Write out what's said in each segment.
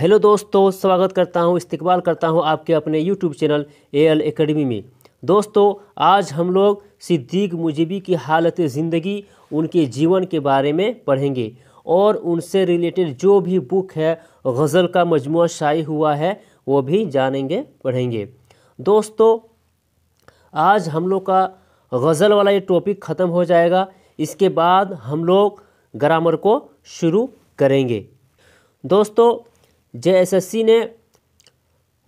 hello दोस्तों स्वागत करता हूँ इस्तकबाल करता हूँ आपके अपने YouTube channel A L academy में दोस्तों आज हम लोग सिद्दीक मुजीबी की हालत ज़िंदगी उनके जीवन के बारे में पढ़ेंगे और उनसे रिलेटेड जो भी बुक है गज़ल का मजमू शाई हुआ है वो भी जानेंगे पढ़ेंगे दोस्तों आज हम लोग का गज़ल वाला ये टॉपिक ख़त्म हो जाएगा इसके बाद हम लोग ग्रामर को शुरू करेंगे दोस्तों जेएसएससी ने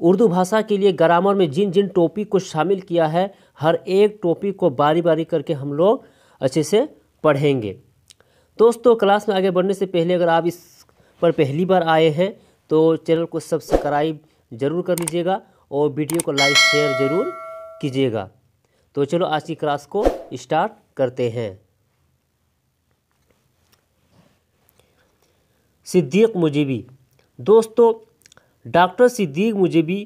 उर्दू भाषा के लिए ग्रामर में जिन जिन टॉपिक को शामिल किया है हर एक टॉपिक को बारी बारी करके हम लोग अच्छे से पढ़ेंगे दोस्तों क्लास में आगे बढ़ने से पहले अगर आप इस पर पहली बार आए हैं तो चैनल को सब्सक्राइब ज़रूर कर लीजिएगा और वीडियो को लाइक शेयर ज़रूर कीजिएगा तो चलो आज की क्लास को स्टार्ट करते हैं सिद्दीक मुजीबी दोस्तों डॉक्टर सिद्दीक मुझे भी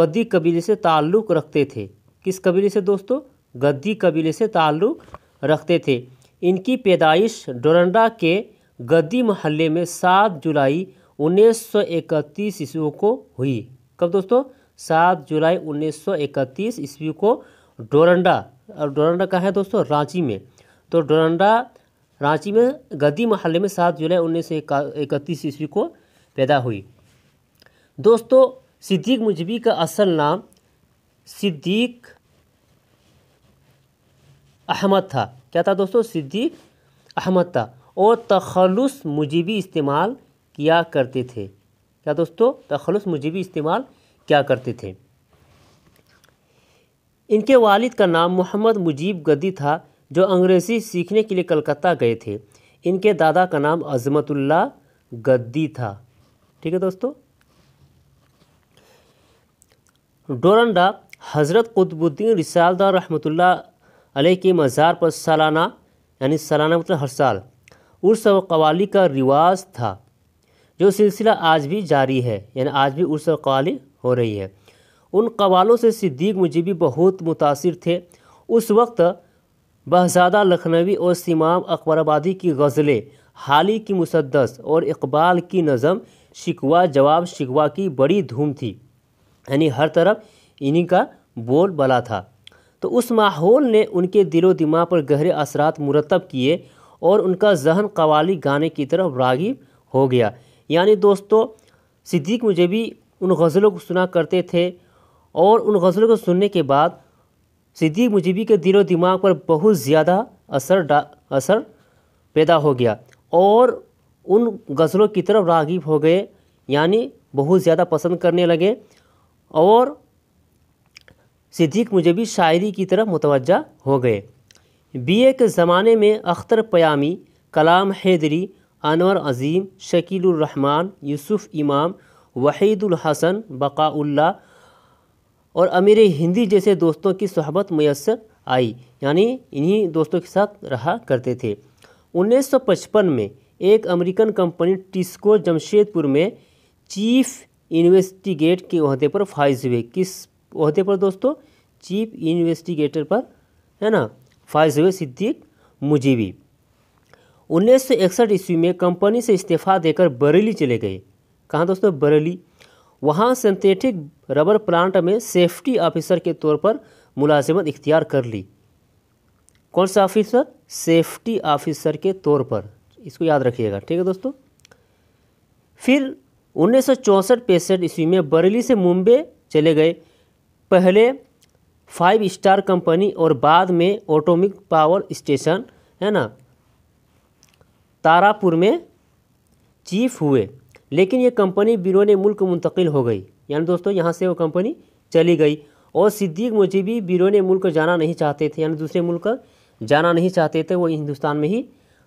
गद्दी कबीले से ताल्लुक़ रखते थे किस कबीले से दोस्तों गद्दी कबीले से ताल्लुक़ रखते थे इनकी पैदाइश डोरंडा के गद्दी मोहल्ले में सात जुलाई उन्नीस सौ इकतीस ईस्वी को हुई कब दोस्तों सात जुलाई उन्नीस सौ ईस्वी को डोरंडा और डोरंडा कहाँ है दोस्तों रांची में तो डोरंडा रांची में गद्दी महल्ले में सात जुलाई उन्नीस सौ इकतीस ईस्वी को पैदा हुई दोस्तों सिद्दीक मुजबी का असल नाम सिद्दीक अहमद था क्या था दोस्तों सिद्दीक अहमद था और तखलस मुजबी इस्तेमाल किया करते थे क्या दोस्तों तखलस मुजबी इस्तेमाल क्या करते थे इनके वालिद का नाम मोहम्मद मुजीब गदी था जो अंग्रेज़ी सीखने के लिए कलकत्ता गए थे इनके दादा का नाम अजमतुल्ला गद्दी था ठीक है दोस्तों डोरंडा हज़रत कुतुबुद्दीन रिसालदा रहमतुल्ला अलह के मज़ार पर सालाना यानी सालाना मतलब हर साल उर्स व कवाली का रिवाज था जो सिलसिला आज भी जारी है यानी आज भी उर्स व कवाली हो रही है उन कवालों से सिद्दीक मुजीबी बहुत मुतासर थे उस वक्त बहजादा लखनवी और अकबर आबादी की गज़लें हाली की मुसदस और इकबाल की नज़म शिकवा जवाब शिकवा की बड़ी धूम थी यानी हर तरफ इन्हीं का बोल बला था तो उस माहौल ने उनके दिलो दिमाग पर गहरे असरात मुरतब किए और उनका जहन कवाली गाने की तरफ रागिब हो गया यानी दोस्तों सिद्दीक मुझे भी उन गज़लों को सुना करते थे और उन गज़लों को सुनने के बाद सिद्दीक मुजीबी के दिलो दिमाग पर बहुत ज़्यादा असर असर पैदा हो गया और उन गज़लों की तरफ राग़िब हो गए यानी बहुत ज़्यादा पसंद करने लगे और सिद्दीक भी शायरी की तरफ मुतवजह हो गए बीए के ज़माने में अख्तर पयामी कलाम हैदरी अनवर अजीम रहमान, यूसुफ़ इमाम वहीदुल हसन बकाउल्ला और अमीर हिंदी जैसे दोस्तों की सहबत मैसर आई यानी इन्हीं दोस्तों के साथ रहा करते थे 1955 में एक अमेरिकन कंपनी टिस्को जमशेदपुर में चीफ इन्वेस्टिगेट के अहदे पर फाइज हुए किस अहदे पर दोस्तों चीफ इन्वेस्टिगेटर पर है ना फाइज हुए सिद्दीक मुजीबी उन्नीस सौ ईस्वी में कंपनी से इस्तीफा देकर बरेली चले गए कहाँ दोस्तों बरेली वहाँ सिंथेटिक रबर प्लांट में सेफ्टी ऑफिसर के तौर पर मुलाजिमत इख्तियार कर ली कौन सा ऑफिसर सेफ्टी ऑफिसर के तौर पर इसको याद रखिएगा ठीक है दोस्तों फिर उन्नीस सौ पैंसठ ईस्वी में बरेली से मुंबई चले गए पहले फाइव स्टार कंपनी और बाद में ऑटोमिक पावर स्टेशन है ना तारापुर में चीफ हुए लेकिन ये कंपनी बिरोने मुल्क मुंतकिल हो गई यानी दोस्तों यहाँ से वो कंपनी चली गई और सिद्दीक मुजीबी बिरोने मुल्क जाना नहीं चाहते थे यानी दूसरे मुल्क जाना नहीं चाहते थे वो हिंदुस्तान में ही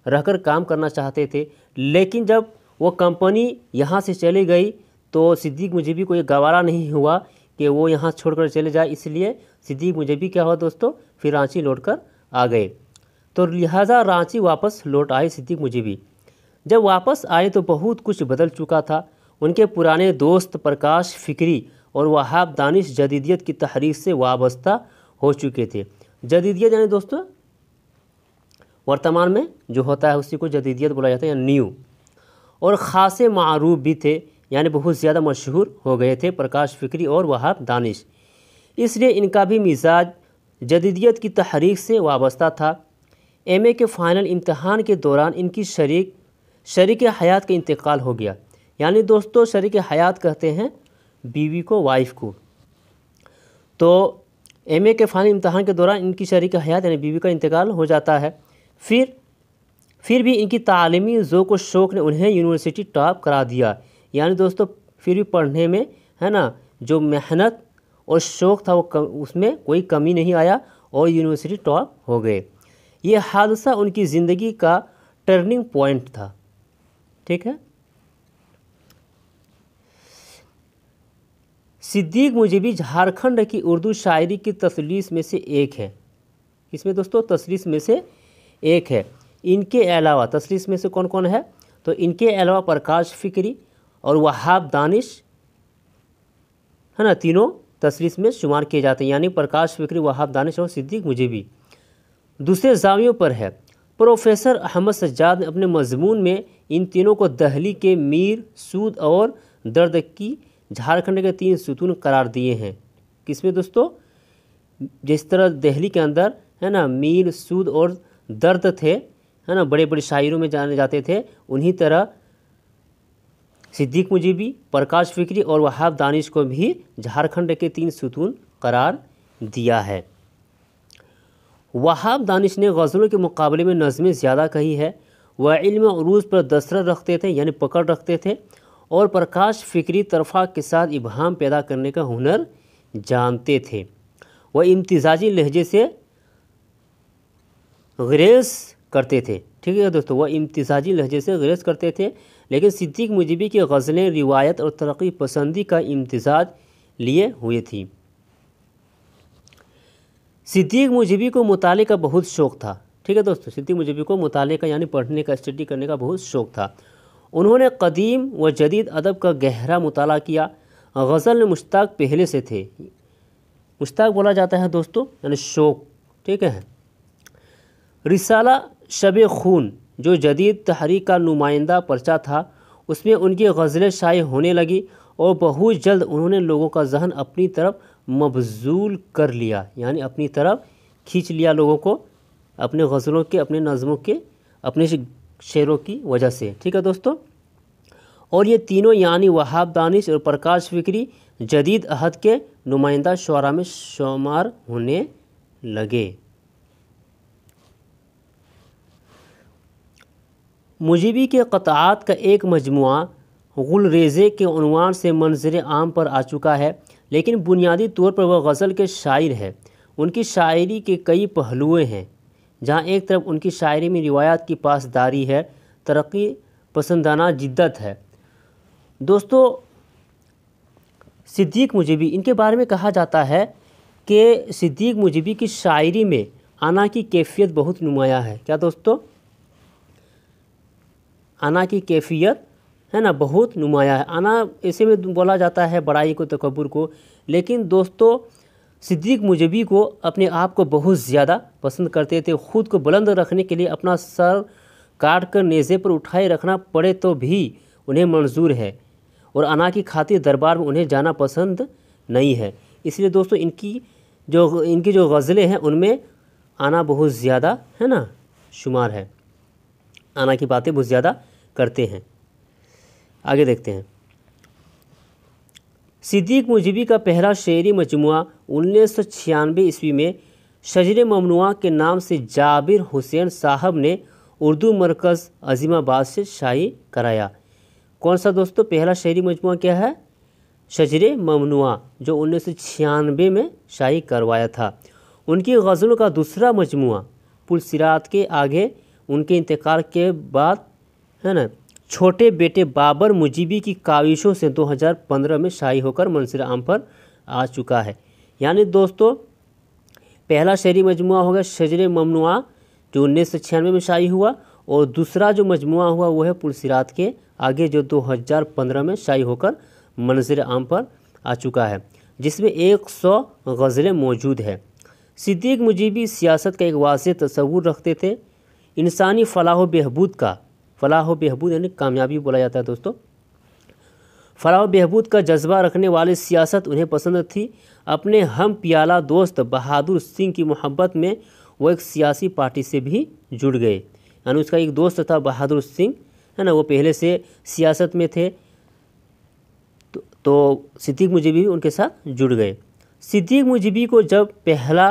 रहकर काम करना चाहते थे लेकिन जब वो कंपनी यहाँ से चली गई तो सिद्दीक मुझे को ये गवारा नहीं हुआ कि वो यहाँ छोड़कर चले जाए इसलिए सिद्दीक मुझे क्या हुआ दोस्तों फिर रांची लौट कर आ गए तो लिहाजा रांची वापस लौट आए सिद्दीक भी जब वापस आए तो बहुत कुछ बदल चुका था उनके पुराने दोस्त प्रकाश फिक्री और वहाब दानिश जदीदियत की तहरीक से वाबस्ता हो चुके थे जदीदियत यानी दोस्तों वर्तमान में जो होता है उसी को जदीदियत बोला जाता है या न्यू और ख़ास मरूफ भी थे यानी बहुत ज़्यादा मशहूर हो गए थे प्रकाश फिक्री और वहाब दानिश इसलिए इनका भी मिजाज जदीदियत की तहरीक से वाबस्ता था एम के फ़ाइनल इम्तहान के दौरान इनकी शरीक शरीक हयात का इंतकाल हो गया यानी दोस्तों शरीक हयात कहते हैं बीवी को वाइफ को तो एम के फ़ाइनल इम्तहान के दौरान इनकी शरीक हयात यानी बीवी का इंतकाल हो जाता है फिर फिर भी इनकी तालीमी ज़ोक व शौक़ ने उन्हें यूनिवर्सिटी टॉप करा दिया यानी दोस्तों फिर भी पढ़ने में है ना जो मेहनत और शौक़ था वो कम, उसमें कोई कमी नहीं आया और यूनिवर्सिटी टॉप हो गए ये हादसा उनकी ज़िंदगी का टर्निंग पॉइंट था ठीक है सिद्दीक मुजबी झारखंड की उर्दू शायरी की तसलीस में से एक है इसमें दोस्तों तसलीस में से एक है इनके अलावा तसलीस में से कौन कौन है तो इनके अलावा प्रकाश फिक्री और वहाब दानिश है ना तीनों तसलीस में शुमार किए जाते हैं यानी प्रकाश फिक्री वहाब दानिश और सिद्दीक मुझे भी दूसरे जावियों पर है प्रोफेसर अहमद सज्जाद ने अपने मजमून में इन तीनों को दहली के मीर सूद और दर्द की झारखंड के तीन सुतून करार दिए हैं किसमें दोस्तों जिस तरह दहली के अंदर है ना मीर सूद और दर्द थे है ना बड़े बड़े शायरों में जाने जाते थे उन्हीं तरह सिद्दीक मुजीबी प्रकाश फिक्री और वहाब दानिश को भी झारखंड के तीन सुतून करार दिया है वहाब दानिश ने गज़लों के मुकाबले में नज़में ज़्यादा कही है वह इल्म अरूज पर दसरत रखते थे यानी पकड़ रखते थे और प्रकाश फिक्री तरफा के साथ इबहम पैदा करने का हुनर जानते थे वह इम्तजाजी लहजे से ग्रेस करते थे ठीक है दोस्तों वह इम्तजाजी लहजे से ग्रेस करते थे लेकिन सिद्दीक मुजबी की गज़लें रिवायत और तरक्की पसंदी का इम्तजाज लिए हुए थी सिद्दीक मुजबी को मुताले का बहुत शौक़ था ठीक है दोस्तों सिद्दीक मुजबी को मुताले का यानी पढ़ने का स्टडी करने का बहुत शौक़ था उन्होंने कदीम व जदीद अदब का गहरा मुताल किया गज़ल मुश्ताक पहले से थे मुश्ताक बोला जाता है दोस्तों यानी शौक ठीक है रिसाला शब खून जो जदीद तहरीक का नुमाइंदा पर्चा था उसमें उनकी गज़लें शाये होने लगी और बहुत जल्द उन्होंने लोगों का जहन अपनी तरफ मबजूल कर लिया यानी अपनी तरफ खींच लिया लोगों को अपने गज़लों के अपने नज़मों के अपने शेरों की वजह से ठीक है दोस्तों और ये तीनों यानी वहाब दानिश और प्रकाश फिक्री जदीद अहद के नुमाइंदा शुरा में शुमार होने लगे मुजिबी के कतात का एक मजमु गुलरेज़े के अनवान से मंजर आम पर आ चुका है लेकिन बुनियादी तौर पर वह गज़ल के शायर है उनकी शायरी के कई पहलुए हैं जहाँ एक तरफ उनकी शायरी में रिवायात की पासदारी है तरक्की पसंदाना जिद्दत है दोस्तों सिद्दीक मुजिबी इनके बारे में कहा जाता है कि सिद्दीक मुजिबी की शायरी में आना की कैफियत बहुत नुमाया है क्या दोस्तों आना की कैफियत है ना बहुत नुमाया है आना ऐसे में बोला जाता है बड़ाई को तकबर को लेकिन दोस्तों सिद्दीक मुजबी को अपने आप को बहुत ज़्यादा पसंद करते थे ख़ुद को बुलंद रखने के लिए अपना सर काट कर नेज़े पर उठाए रखना पड़े तो भी उन्हें मंजूर है और अना की खातिर दरबार में उन्हें जाना पसंद नहीं है इसलिए दोस्तों इनकी जो इनकी जो गज़लें हैं उनमें आना बहुत ज़्यादा है ना शुमार है आना की बातें बहुत ज़्यादा करते हैं आगे देखते हैं सिद्दीक मुजीबी का पहला शेरी मजमु उन्नीस सौ छियानवे ईस्वी में शजर ममनुआ के नाम से जाबिर हुसैन साहब ने उर्दू मरकज़ अजीमाबाद से शाही कराया कौन सा दोस्तों पहला शहरी मजमु क्या है शजर ममनुआ जो उन्नीस सौ छियानवे में शाही करवाया था उनकी गज़लों का दूसरा मजमु पुलसरात के आगे उनके इंतकाल के बाद है ना छोटे बेटे बाबर मुजीबी की काविशों से 2015 में शाही होकर आम पर आ चुका है यानी दोस्तों पहला शहरी मजमु गया शजर ममनुआ जो उन्नीस में शाही हुआ और दूसरा जो मजमु हुआ वो है पुलसिरात के आगे जो 2015 में शाही होकर मंजर आम पर आ चुका है जिसमें 100 गज़लें मौजूद है सिद्दीक मुजीबी सियासत का एक वाज तस्वूर रखते थे इंसानी फलाह बहबूद का फलाह बहबूद यानी कामयाबी बोला जाता है दोस्तों फलाह बहबूद का जज्बा रखने वाली सियासत उन्हें पसंद थी अपने हम प्याला दोस्त बहादुर सिंह की मोहब्बत में वो एक सियासी पार्टी से भी जुड़ गए यानी उसका एक दोस्त था बहादुर सिंह है ना वो पहले से सियासत में थे तो, तो सिद्दीक भी उनके साथ जुड़ गए सिद्दीक मुजीबी को जब पहला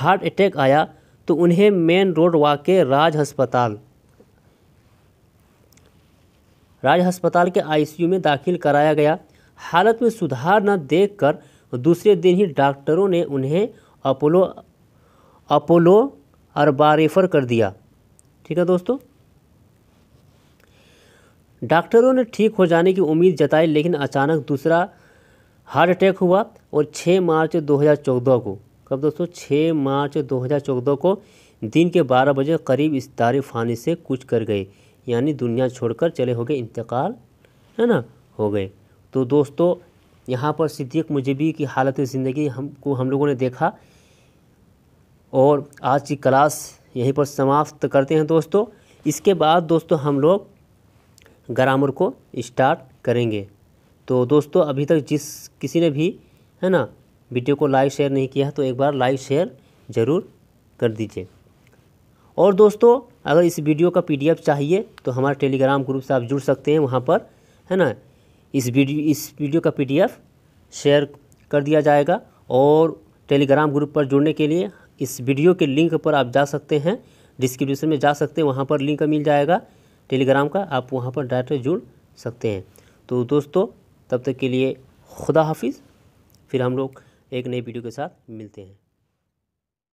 हार्ट अटैक आया तो उन्हें मेन रोड वाक़ राज अस्पताल राज हस्पताल के आईसीयू में दाखिल कराया गया हालत में सुधार न देखकर दूसरे दिन ही डॉक्टरों ने उन्हें अपोलो अपोलो अरबा रेफ़र कर दिया ठीक है दोस्तों डॉक्टरों ने ठीक हो जाने की उम्मीद जताई लेकिन अचानक दूसरा हार्ट अटैक हुआ और 6 मार्च 2014 को कब तो दोस्तों 6 मार्च 2014 को दिन के 12 बजे करीब इस तारीफ़ फानी से कुछ कर गए यानी दुनिया छोड़कर चले हो गए इंतकाल है ना हो गए तो दोस्तों यहाँ पर सिद्दीक मुजबी की हालत ज़िंदगी हमको हम लोगों ने देखा और आज की क्लास यहीं पर समाप्त करते हैं दोस्तों इसके बाद दोस्तों हम लोग ग्रामर को स्टार्ट करेंगे तो दोस्तों अभी तक जिस किसी ने भी है ना वीडियो को लाइव शेयर नहीं किया है तो एक बार लाइव शेयर ज़रूर कर दीजिए और दोस्तों अगर इस वीडियो का पीडीएफ चाहिए तो हमारे टेलीग्राम ग्रुप से आप जुड़ सकते हैं वहाँ पर है ना इस वीडियो इस वीडियो का पीडीएफ शेयर कर दिया जाएगा और टेलीग्राम ग्रुप पर जुड़ने के लिए इस वीडियो के लिंक पर आप जा सकते हैं डिस्क्रिप्शन में जा सकते हैं वहाँ पर लिंक मिल जाएगा टेलीग्राम का आप वहाँ पर डायरेक्ट जुड़ सकते हैं तो दोस्तों तब तक के लिए खुदा हाफिज़ फिर हम लोग एक नई वीडियो के साथ मिलते हैं